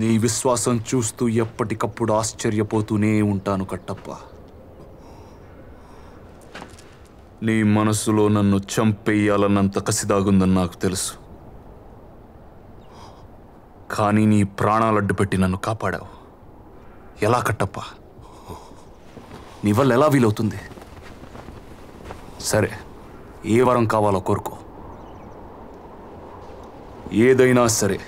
నీ విశ్వాసం చూస్తూ ఎప్పటికప్పుడు ఆశ్చర్యపోతూనే ఉంటాను కట్టప్ప నీ మనసులో నన్ను చంపేయాలన్నంత కసిదాగుందని నాకు తెలుసు కానీ నీ ప్రాణాలు అడ్డుపెట్టి నన్ను కాపాడావు ఎలా కట్టప్ప నీ వల్ల ఎలా వీలవుతుంది సరే ఏ వరం కావాలో కోరుకో ఏదైనా సరే